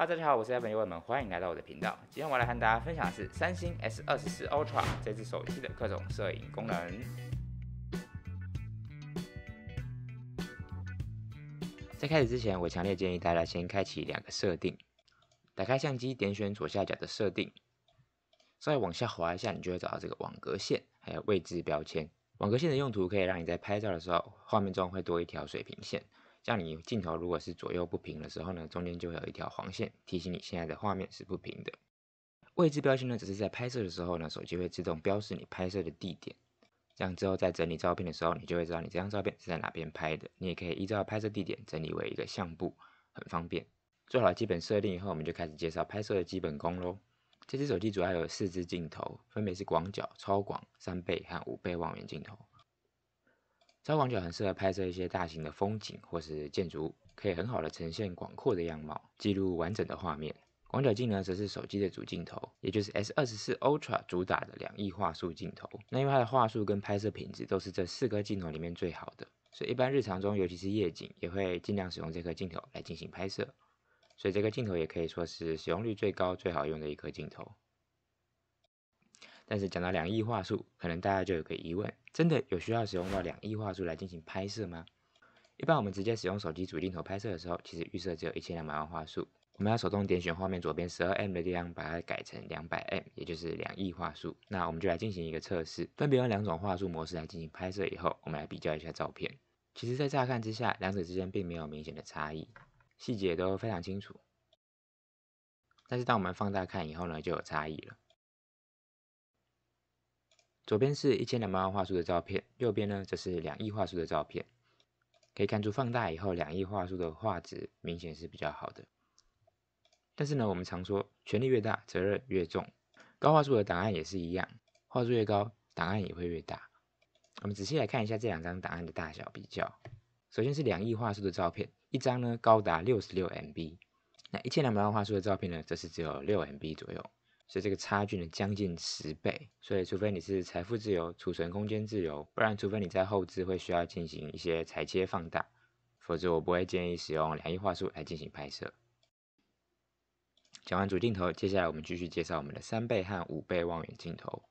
大家好，我是小朋友们，欢迎来到我的频道。今天我来和大家分享的是三星 S 二十四 Ultra 这支手机的各种摄影功能。在开始之前，我强烈建议大家先开启两个设定。打开相机，点选左下角的设定，稍微往下滑一下，你就会找到这个网格线还有位置标签。网格线的用途可以让你在拍照的时候，画面中会多一条水平线。像你镜头如果是左右不平的时候呢，中间就会有一条黄线提醒你现在的画面是不平的。位置标签呢，只是在拍摄的时候呢，手机会自动标示你拍摄的地点，这样之后在整理照片的时候，你就会知道你这张照片是在哪边拍的。你也可以依照拍摄地点整理为一个相簿，很方便。做好基本设定以后，我们就开始介绍拍摄的基本功喽。这只手机主要有四支镜头，分别是广角、超广、三倍和五倍望远镜头。超广角很适合拍摄一些大型的风景或是建筑物，可以很好的呈现广阔的样貌，记录完整的画面。广角镜呢，则是手机的主镜头，也就是 S 二十四 Ultra 主打的两亿画素镜头。那因为它的画素跟拍摄品质都是这四颗镜头里面最好的，所以一般日常中，尤其是夜景，也会尽量使用这颗镜头来进行拍摄。所以这个镜头也可以说是使用率最高、最好用的一颗镜头。但是讲到两亿画素，可能大家就有个疑问。真的有需要使用到两亿画素来进行拍摄吗？一般我们直接使用手机主镜头拍摄的时候，其实预设只有一千两百万画素。我们要手动点选画面左边十二 M 的地方，把它改成两百 M，也就是两亿画素。那我们就来进行一个测试，分别用两种画素模式来进行拍摄以后，我们来比较一下照片。其实，在乍看之下，两者之间并没有明显的差异，细节都非常清楚。但是，当我们放大看以后呢，就有差异了。左边是一千两百万画素的照片，右边呢则是两亿画素的照片，可以看出放大以后，两亿画素的画质明显是比较好的。但是呢，我们常说权力越大责任越重，高画素的档案也是一样，画素越高，档案也会越大。我们仔细来看一下这两张档案的大小比较。首先是两亿画素的照片，一张呢高达六十六 MB，那一千两百万画素的照片呢则是只有六 MB 左右。是这个差距的将近十倍，所以除非你是财富自由、储存空间自由，不然除非你在后置会需要进行一些裁切放大，否则我不会建议使用两亿画素来进行拍摄。讲完主镜头，接下来我们继续介绍我们的三倍和五倍望远镜头。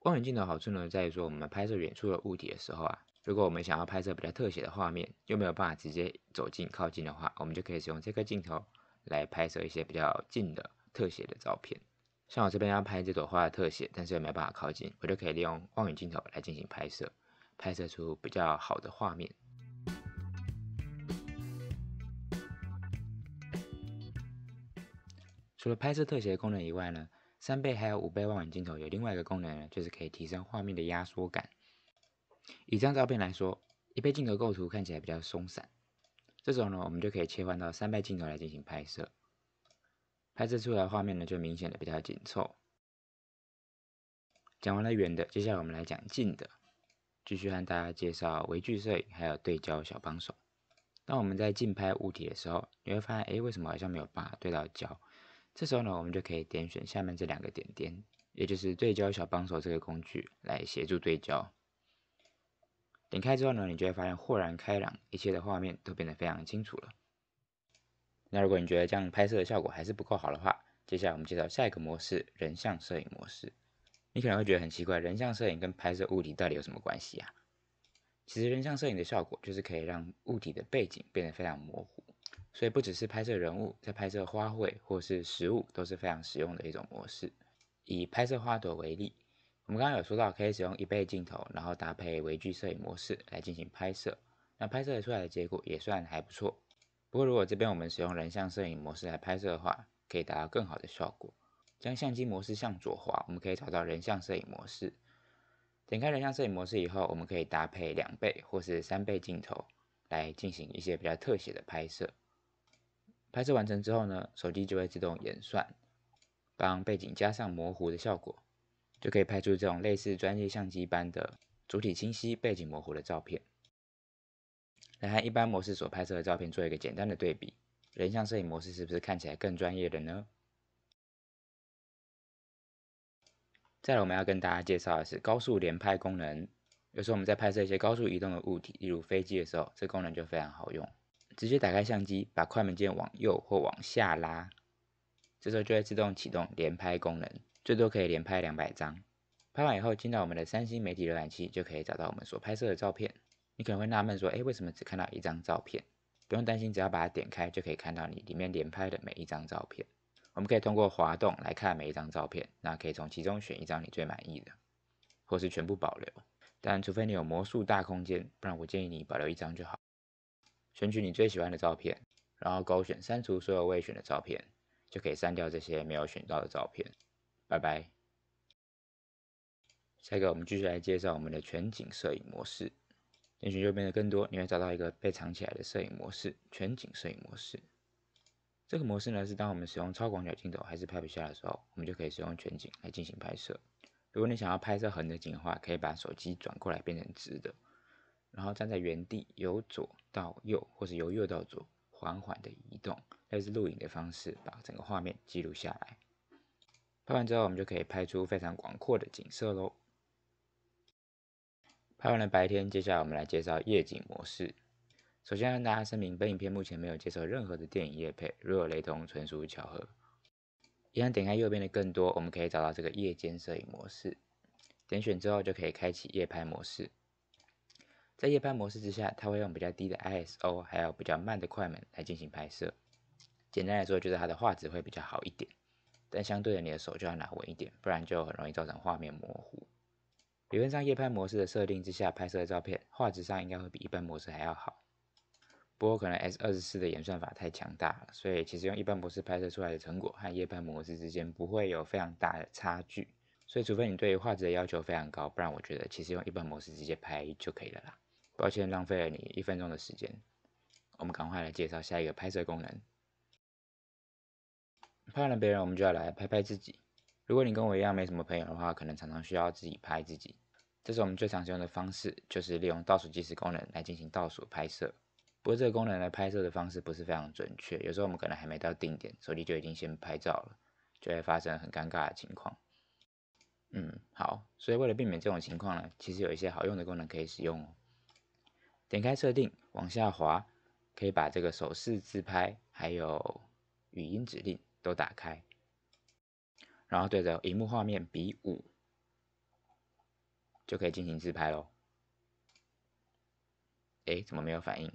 望远镜头好处呢，在于说我们拍摄远处的物体的时候啊，如果我们想要拍摄比较特写的画面，又没有办法直接走近靠近的话，我们就可以使用这个镜头来拍摄一些比较近的特写的照片。像我这边要拍这朵花的特写，但是又没办法靠近，我就可以利用望远镜头来进行拍摄，拍摄出比较好的画面。除了拍摄特写功能以外呢，三倍还有五倍望远镜头有另外一个功能呢，就是可以提升画面的压缩感。以一张照片来说，一倍镜头构图看起来比较松散，这种呢我们就可以切换到三倍镜头来进行拍摄。拍摄出来画面呢，就明显的比较紧凑。讲完了远的，接下来我们来讲近的，继续和大家介绍微距摄影还有对焦小帮手。当我们在近拍物体的时候，你会发现，哎，为什么好像没有办法对到焦？这时候呢，我们就可以点选下面这两个点点，也就是对焦小帮手这个工具来协助对焦。点开之后呢，你就会发现豁然开朗，一切的画面都变得非常清楚了。那如果你觉得这样拍摄的效果还是不够好的话，接下来我们介绍下一个模式——人像摄影模式。你可能会觉得很奇怪，人像摄影跟拍摄物体到底有什么关系啊？其实人像摄影的效果就是可以让物体的背景变得非常模糊，所以不只是拍摄人物，在拍摄花卉或是食物都是非常实用的一种模式。以拍摄花朵为例，我们刚刚有说到可以使用一倍镜头，然后搭配微距摄影模式来进行拍摄，那拍摄出来的结果也算还不错。不过，如果这边我们使用人像摄影模式来拍摄的话，可以达到更好的效果。将相机模式向左滑，我们可以找到人像摄影模式。点开人像摄影模式以后，我们可以搭配两倍或是三倍镜头来进行一些比较特写的拍摄。拍摄完成之后呢，手机就会自动演算，帮背景加上模糊的效果，就可以拍出这种类似专业相机般的主体清晰、背景模糊的照片。来和一般模式所拍摄的照片，做一个简单的对比。人像摄影模式是不是看起来更专业的呢？再来，我们要跟大家介绍的是高速连拍功能。有时候我们在拍摄一些高速移动的物体，例如飞机的时候，这功能就非常好用。直接打开相机，把快门键往右或往下拉，这时候就会自动启动连拍功能，最多可以连拍两百张。拍完以后，进到我们的三星媒体浏览器，就可以找到我们所拍摄的照片。你可能会纳闷说，哎，为什么只看到一张照片？不用担心，只要把它点开就可以看到你里面连拍的每一张照片。我们可以通过滑动来看每一张照片，那可以从其中选一张你最满意的，或是全部保留。但除非你有魔术大空间，不然我建议你保留一张就好。选取你最喜欢的照片，然后勾选删除所有未选的照片，就可以删掉这些没有选到的照片。拜拜。下一个，我们继续来介绍我们的全景摄影模式。也许就变得更多。你会找到一个被藏起来的摄影模式——全景摄影模式。这个模式呢，是当我们使用超广角镜头还是拍不下的时候，我们就可以使用全景来进行拍摄。如果你想要拍摄横的景的话，可以把手机转过来变成直的，然后站在原地，由左到右，或是由右到左，缓缓地移动，类似录影的方式，把整个画面记录下来。拍完之后，我们就可以拍出非常广阔的景色喽。拍完了，白天。接下来我们来介绍夜景模式。首先，让大家声明，本影片目前没有接受任何的电影夜配，如有雷同，纯属巧合。一样点开右边的更多，我们可以找到这个夜间摄影模式。点选之后，就可以开启夜拍模式。在夜拍模式之下，它会用比较低的 ISO，还有比较慢的快门来进行拍摄。简单来说，就是它的画质会比较好一点，但相对的，你的手就要拿稳一点，不然就很容易造成画面模糊。理论上夜拍模式的设定之下拍摄的照片画质上应该会比一般模式还要好，不过可能 S 二十四的演算法太强大了，所以其实用一般模式拍摄出来的成果和夜拍模式之间不会有非常大的差距，所以除非你对画质的要求非常高，不然我觉得其实用一般模式直接拍就可以了啦。抱歉浪费了你一分钟的时间，我们赶快来介绍下一个拍摄功能。拍完了别人，我们就要来拍拍自己。如果你跟我一样没什么朋友的话，可能常常需要自己拍自己。这是我们最常使用的方式，就是利用倒数计时功能来进行倒数拍摄。不过这个功能的拍摄的方式不是非常准确，有时候我们可能还没到定点，手机就已经先拍照了，就会发生很尴尬的情况。嗯，好，所以为了避免这种情况呢，其实有一些好用的功能可以使用哦。点开设定，往下滑，可以把这个手势自拍还有语音指令都打开。然后对着荧幕画面比五，就可以进行自拍喽。哎，怎么没有反应？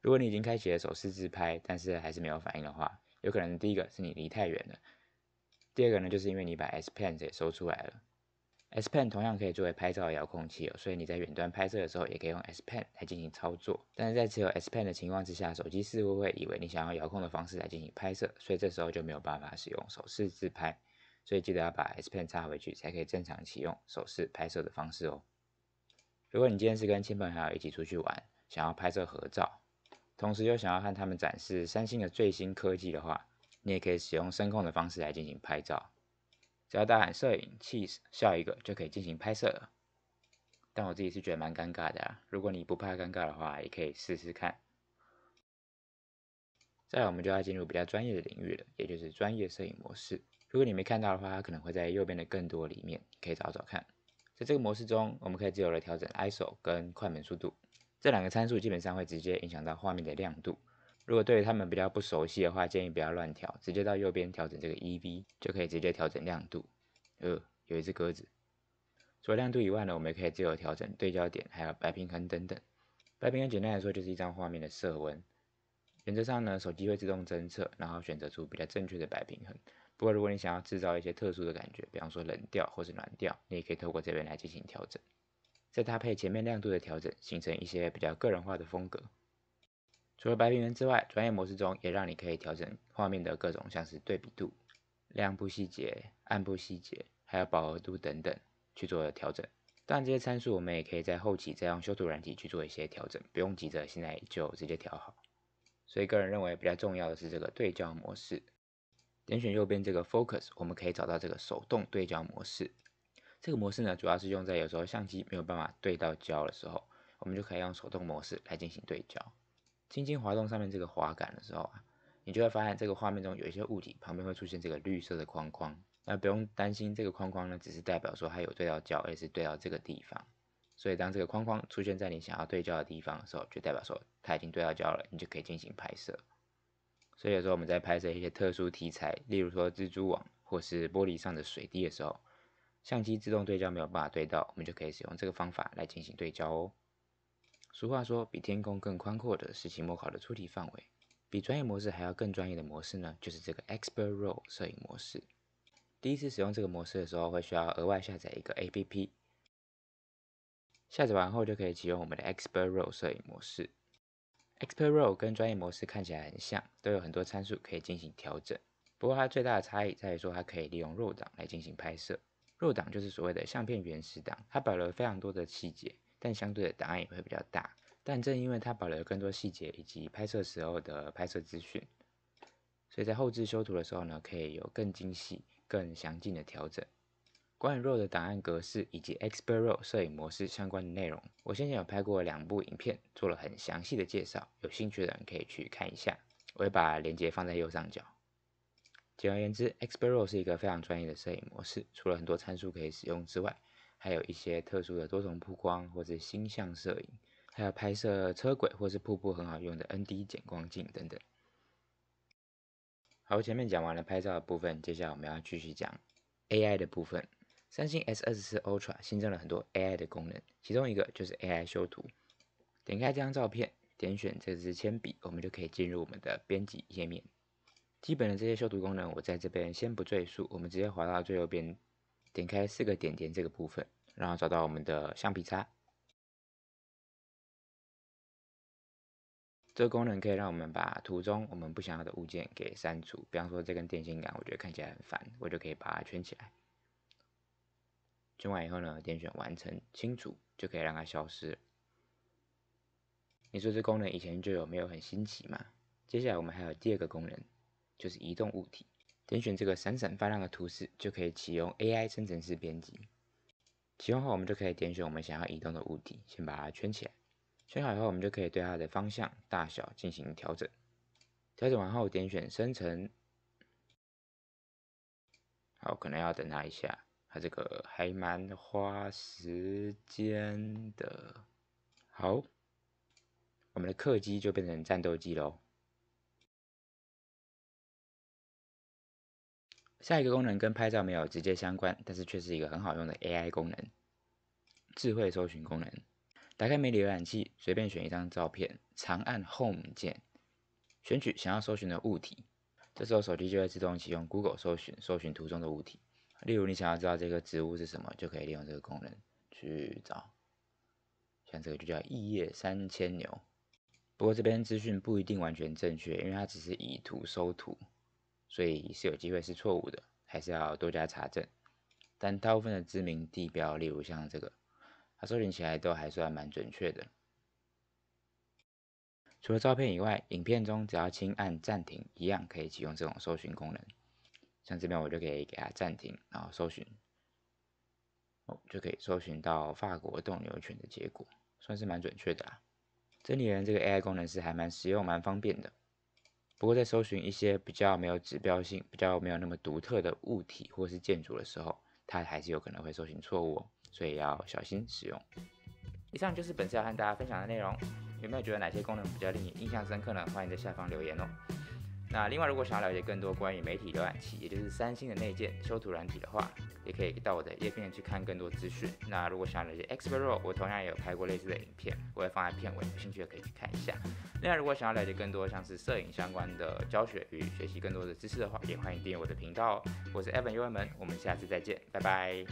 如果你已经开启了手势自拍，但是还是没有反应的话，有可能第一个是你离太远了，第二个呢，就是因为你把 S Pen 也收出来了。S Pen 同样可以作为拍照遥控器哦，所以你在远端拍摄的时候，也可以用 S Pen 来进行操作。但是在持有 S Pen 的情况之下，手机似乎会以为你想要遥控的方式来进行拍摄，所以这时候就没有办法使用手势自拍。所以记得要把 S Pen 插回去，才可以正常启用手势拍摄的方式哦。如果你今天是跟亲朋好友一起出去玩，想要拍摄合照，同时又想要和他们展示三星的最新科技的话，你也可以使用声控的方式来进行拍照，只要大喊“摄影，cheese，笑一个”就可以进行拍摄了。但我自己是觉得蛮尴尬的，啊，如果你不怕尴尬的话，也可以试试看。再来，我们就要进入比较专业的领域了，也就是专业摄影模式。如果你没看到的话，它可能会在右边的更多里面可以找找看。在这个模式中，我们可以自由的调整 ISO 跟快门速度这两个参数，基本上会直接影响到画面的亮度。如果对于他们比较不熟悉的话，建议不要乱调，直接到右边调整这个 EV 就可以直接调整亮度。呃，有一只鸽子。除了亮度以外呢，我们也可以自由调整对焦点，还有白平衡等等。白平衡简单来说就是一张画面的色温。原则上呢，手机会自动侦测，然后选择出比较正确的白平衡。不过，如果你想要制造一些特殊的感觉，比方说冷调或是暖调，你也可以透过这边来进行调整，再搭配前面亮度的调整，形成一些比较个人化的风格。除了白平衡之外，专业模式中也让你可以调整画面的各种，像是对比度、亮部细节、暗部细节，还有饱和度等等去做调整。当然，这些参数我们也可以在后期再用修图软体去做一些调整，不用急着现在就直接调好。所以，个人认为比较重要的是这个对焦模式。点选右边这个 Focus，我们可以找到这个手动对焦模式。这个模式呢，主要是用在有时候相机没有办法对到焦的时候，我们就可以用手动模式来进行对焦。轻轻滑动上面这个滑杆的时候啊，你就会发现这个画面中有一些物体旁边会出现这个绿色的框框。那不用担心，这个框框呢，只是代表说它有对到焦，而是对到这个地方。所以当这个框框出现在你想要对焦的地方的时候，就代表说它已经对到焦了，你就可以进行拍摄。所以说，我们在拍摄一些特殊题材，例如说蜘蛛网或是玻璃上的水滴的时候，相机自动对焦没有办法对到，我们就可以使用这个方法来进行对焦哦。俗话说，比天空更宽阔的是期末考的出题范围。比专业模式还要更专业的模式呢，就是这个 Expert Role 摄影模式。第一次使用这个模式的时候，会需要额外下载一个 A P P。下载完后就可以启用我们的 Expert Role 摄影模式。Expert r 跟专业模式看起来很像，都有很多参数可以进行调整。不过它最大的差异在于说它可以利用 RAW 档来进行拍摄。RAW 档就是所谓的相片原始档，它保留了非常多的细节，但相对的档案也会比较大。但正因为它保留了更多细节以及拍摄时候的拍摄资讯，所以在后置修图的时候呢，可以有更精细、更详尽的调整。关于 RAW 的档案格式以及 X-Pro RAW 摄影模式相关的内容，我先前有拍过两部影片，做了很详细的介绍，有兴趣的人可以去看一下，我会把链接放在右上角。简而言之，X-Pro RAW 是一个非常专业的摄影模式，除了很多参数可以使用之外，还有一些特殊的多重曝光或是星象摄影，还有拍摄车轨或是瀑布很好用的 ND 减光镜等等。好，前面讲完了拍照的部分，接下来我们要继续讲 AI 的部分。三星 S 24 Ultra 新增了很多 AI 的功能，其中一个就是 AI 修图。点开这张照片，点选这支铅笔，我们就可以进入我们的编辑页面。基本的这些修图功能，我在这边先不赘述。我们直接滑到最右边，点开四个点点这个部分，然后找到我们的橡皮擦。这个功能可以让我们把图中我们不想要的物件给删除。比方说这根电线杆，我觉得看起来很烦，我就可以把它圈起来。圈完以后呢，点选完成清除就可以让它消失。你说这功能以前就有没有很新奇嘛？接下来我们还有第二个功能，就是移动物体。点选这个闪闪发亮的图示就可以启用 AI 生成式编辑。启用后，我们就可以点选我们想要移动的物体，先把它圈起来。圈好以后，我们就可以对它的方向、大小进行调整。调整完后，点选生成。好，可能要等它一下。它这个还蛮花时间的。好，我们的客机就变成战斗机喽。下一个功能跟拍照没有直接相关，但是却是一个很好用的 AI 功能——智慧搜寻功能。打开美里浏览器，随便选一张照片，长按 Home 键，选取想要搜寻的物体，这时候手机就会自动启用 Google 搜寻，搜寻图中的物体。例如，你想要知道这个植物是什么，就可以利用这个功能去找。像这个就叫异叶三千牛，不过这边资讯不一定完全正确，因为它只是以图搜图，所以是有机会是错误的，还是要多加查证。但大部分的知名地标，例如像这个，它搜寻起来都还算蛮准确的。除了照片以外，影片中只要轻按暂停，一样可以启用这种搜寻功能。像这边我就可以给它暂停，然后搜寻，哦，就可以搜寻到法国斗牛犬的结果，算是蛮准确的啦。真理人这个 AI 功能是还蛮实用、蛮方便的。不过在搜寻一些比较没有指标性、比较没有那么独特的物体或是建筑的时候，它还是有可能会搜寻错误，所以要小心使用。以上就是本次要和大家分享的内容，有没有觉得哪些功能比较令你印象深刻呢？欢迎在下方留言哦。那另外，如果想要了解更多关于媒体浏览器，也就是三星的内建修图软体的话，也可以到我的页面去看更多资讯。那如果想要了解 Xpro，我同样也有拍过类似的影片，我会放在片尾，有兴趣的可以去看一下。另外，如果想要了解更多像是摄影相关的教学与学习更多的知识的话，也欢迎订阅我的频道。我是 Evan u m a 我们下次再见，拜拜。